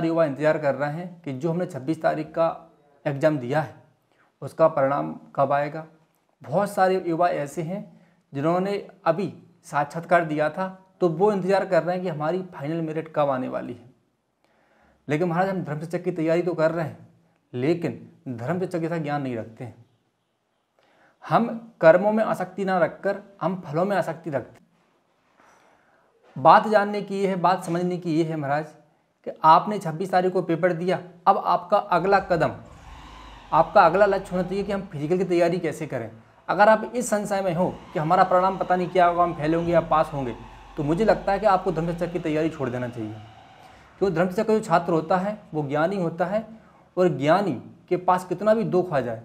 युवा इंतज़ार कर रहे हैं कि जो हमने 26 तारीख का एग्ज़ाम दिया है उसका परिणाम कब आएगा बहुत सारे युवा ऐसे हैं जिन्होंने अभी साक्षात्कार दिया था तो वो इंतज़ार कर रहे हैं कि हमारी फाइनल मेरिट कब आने वाली है लेकिन महाराज हम धर्म शिक्षक की तैयारी तो कर रहे हैं लेकिन धर्म शिक्षक जैसा ज्ञान नहीं रखते हैं हम कर्मों में आसक्ति ना रखकर हम फलों में आसक्ति रखते बात जानने की ये है बात समझने की ये है महाराज कि आपने छब्बीस तारीख को पेपर दिया अब आपका अगला कदम आपका अगला लक्ष्य होना चाहिए कि हम फिजिकल की तैयारी कैसे करें अगर आप इस संशय में हो कि हमारा परिणाम पता नहीं क्या होगा हम फेल होंगे या पास होंगे तो मुझे लगता है कि आपको धर्मचक्र की तैयारी छोड़ देना चाहिए क्योंकि धर्मचक्र का जो छात्र होता है वो ज्ञानी होता है और ज्ञानी के पास कितना भी दुख आ जाए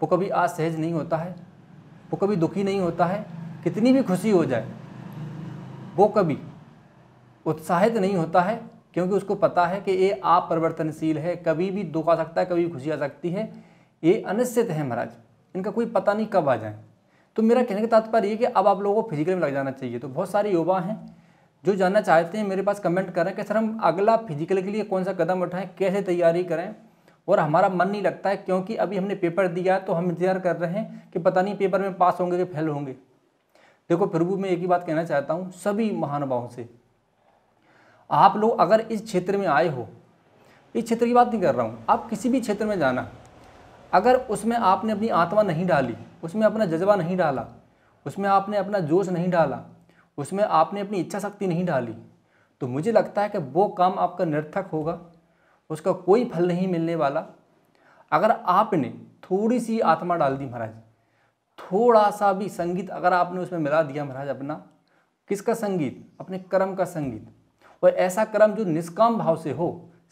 वो कभी असहज नहीं होता है वो कभी दुखी नहीं होता है कितनी भी खुशी हो जाए वो कभी उत्साहित नहीं होता है क्योंकि उसको पता है कि ये आप परिवर्तनशील है कभी भी दुख आ सकता है कभी भी खुशी आ सकती है ये अनिश्चित है महाराज इनका कोई पता नहीं कब आ जाए तो मेरा कहने का तात्पर्य ये कि अब आप लोगों को फिजिकल में लग जाना चाहिए तो बहुत सारे युवा हैं जो जानना चाहते हैं मेरे पास कमेंट करें कि सर हम अगला फिजिकल के लिए कौन सा कदम उठाएं कैसे तैयारी करें और हमारा मन नहीं लगता है क्योंकि अभी हमने पेपर दिया तो हम इंतजार कर रहे हैं कि पता नहीं पेपर में पास होंगे कि फेल होंगे देखो प्रभु मैं एक ही बात कहना चाहता हूँ सभी महानुभावों से आप लोग अगर इस क्षेत्र में आए हो इस क्षेत्र की बात नहीं कर रहा हूँ आप किसी भी क्षेत्र में जाना अगर उसमें आपने अपनी आत्मा नहीं डाली उसमें अपना जज्बा नहीं डाला उसमें आपने अपना जोश नहीं डाला उसमें आपने अपनी इच्छा शक्ति नहीं डाली तो मुझे लगता है कि वो काम आपका निर्थक होगा उसका कोई फल नहीं मिलने वाला अगर आपने थोड़ी सी आत्मा डाल दी महाराज थोड़ा सा भी संगीत अगर आपने उसमें मिला दिया महाराज अपना किसका संगीत अपने कर्म का संगीत और ऐसा क्रम जो निष्काम भाव से हो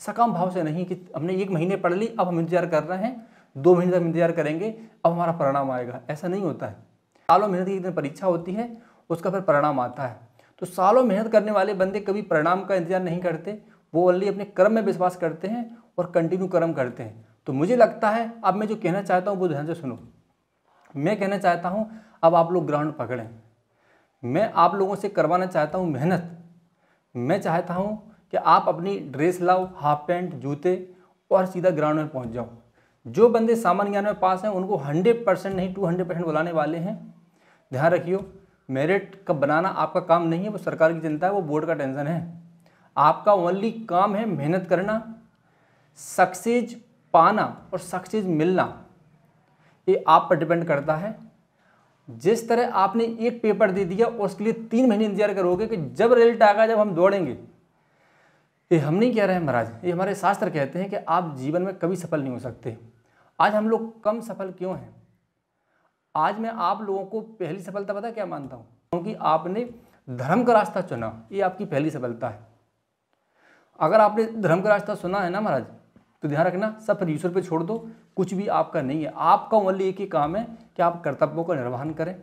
सकाम भाव से नहीं कि हमने एक महीने पढ़ ली अब हम इंतजार कर रहे हैं दो महीने तक इंतजार करेंगे अब हमारा परिणाम आएगा ऐसा नहीं होता है सालों मेहनत की जितनी परीक्षा होती है उसका फिर परिणाम आता है तो सालों मेहनत करने वाले बंदे कभी परिणाम का इंतजार नहीं करते वो ओनली अपने कर्म में विश्वास करते हैं और कंटिन्यू कर्म करते हैं तो मुझे लगता है अब मैं जो कहना चाहता हूँ वो ध्यान से सुनो मैं कहना चाहता हूँ अब आप लोग ग्राउंड पकड़ें मैं आप लोगों से करवाना चाहता हूँ मेहनत मैं चाहता हूँ कि आप अपनी ड्रेस लाओ हाफ पैंट जूते और सीधा ग्राउंड में पहुँच जाओ जो बंदे सामान्य ज्ञान में पास हैं उनको हंड्रेड परसेंट नहीं टू हंड्रेड परसेंट बुलाने वाले हैं ध्यान रखियो मेरिट का बनाना आपका काम नहीं है वो सरकार की चिंता है वो बोर्ड का टेंशन है आपका ओनली काम है मेहनत करना सक्सेज पाना और सक्सेज मिलना ये आप पर डिपेंड करता है जिस तरह आपने एक पेपर दे दिया उसके लिए तीन महीने इंतजार करोगे कि जब रिजल्ट आएगा जब हम दौड़ेंगे ये हम नहीं कह रहे हैं महाराज ये हमारे शास्त्र कहते हैं कि आप जीवन में कभी सफल नहीं हो सकते आज हम लोग कम सफल क्यों हैं आज मैं आप लोगों को पहली सफलता पता क्या मानता हूँ क्योंकि आपने धर्म का रास्ता चुना ये आपकी पहली सफलता है अगर आपने धर्म का रास्ता सुना है ना महाराज तो ध्यान रखना सब प्रोड्यूसर पे छोड़ दो कुछ भी आपका नहीं है आपका ओनली एक ही काम है कि आप कर्तव्यों का निर्वहन करें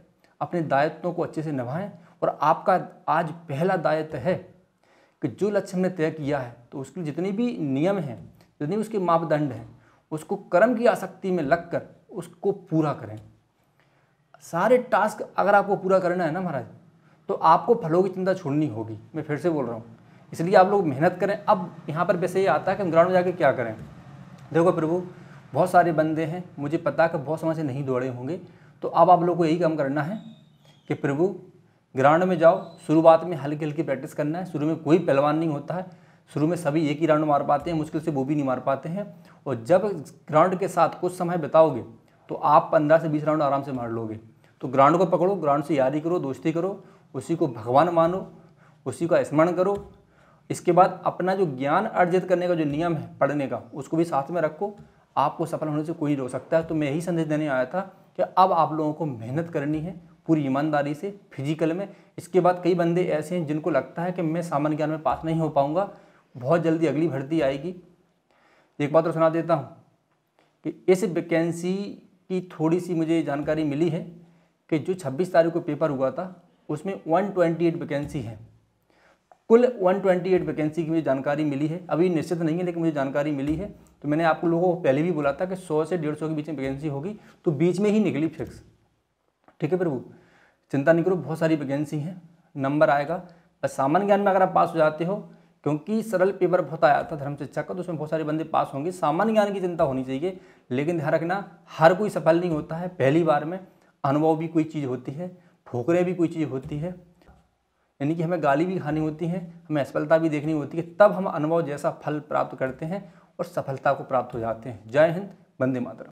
अपने दायित्वों को अच्छे से निभाएं और आपका आज पहला दायित्व है कि जो लक्ष्य हमने तय किया है तो उसके जितने भी नियम हैं जितने भी उसके मापदंड हैं उसको कर्म की आसक्ति में लग कर उसको पूरा करें सारे टास्क अगर आपको पूरा करना है ना महाराज तो आपको फलों की चिंता छोड़नी होगी मैं फिर से बोल रहा हूँ इसलिए आप लोग मेहनत करें अब यहाँ पर वैसे ये आता है कि हम ग्राउंड में जाके क्या करें देखो प्रभु बहुत सारे बंदे हैं मुझे पता कि बहुत समय से नहीं दौड़े होंगे तो अब आप लोग को यही काम करना है कि प्रभु ग्राउंड में जाओ शुरुआत में हल्की हल्की प्रैक्टिस करना है शुरू में कोई पहलवान नहीं होता है शुरू में सभी एक ही राउंड मार पाते हैं मुश्किल से वो भी नहीं मार पाते हैं और जब ग्राउंड के साथ कुछ समय बिताओगे तो आप पंद्रह से बीस राउंड आराम से मार लोगे तो ग्राउंड को पकड़ो ग्राउंड से यारी करो दोस्ती करो उसी को भगवान मानो उसी का स्मरण करो इसके बाद अपना जो ज्ञान अर्जित करने का जो नियम है पढ़ने का उसको भी साथ में रखो आपको सफल होने से कोई रोक सकता है तो मैं यही संदेश देने आया था कि अब आप लोगों को मेहनत करनी है पूरी ईमानदारी से फिजिकल में इसके बाद कई बंदे ऐसे हैं जिनको लगता है कि मैं सामान्य ज्ञान में पास नहीं हो पाऊंगा बहुत जल्दी अगली भर्ती आएगी एक बात और सुना देता हूँ कि इस वैकेंसी की थोड़ी सी मुझे जानकारी मिली है कि जो 26 तारीख को पेपर हुआ था उसमें 128 वैकेंसी है कुल 128 वैकेंसी की मुझे जानकारी मिली है अभी निश्चित नहीं है लेकिन मुझे जानकारी मिली है तो मैंने आप लोगों को पहले भी बोला था कि 100 से 150 के बीच में वैकेंसी होगी तो बीच में ही निकली फिक्स ठीक है प्रभु चिंता नहीं करो बहुत सारी वैकेंसी हैं नंबर आएगा बस सामान्य ज्ञान में अगर आप पास हो जाते हो क्योंकि सरल पेपर बहुत आया था धर्म शिक्षा का तो उसमें बहुत सारे बंदे पास होंगे सामान्य ज्ञान की चिंता होनी चाहिए लेकिन ध्यान रखना हर कोई सफल नहीं होता है पहली बार में अनुभव भी कोई चीज़ होती है ठोकरें भी कोई चीज़ होती है यानी कि हमें गाली भी खानी होती है हमें असफलता भी देखनी होती है तब हम अनुभव जैसा फल प्राप्त करते हैं और सफलता को प्राप्त हो जाते हैं जय हिंद वंदे मातरम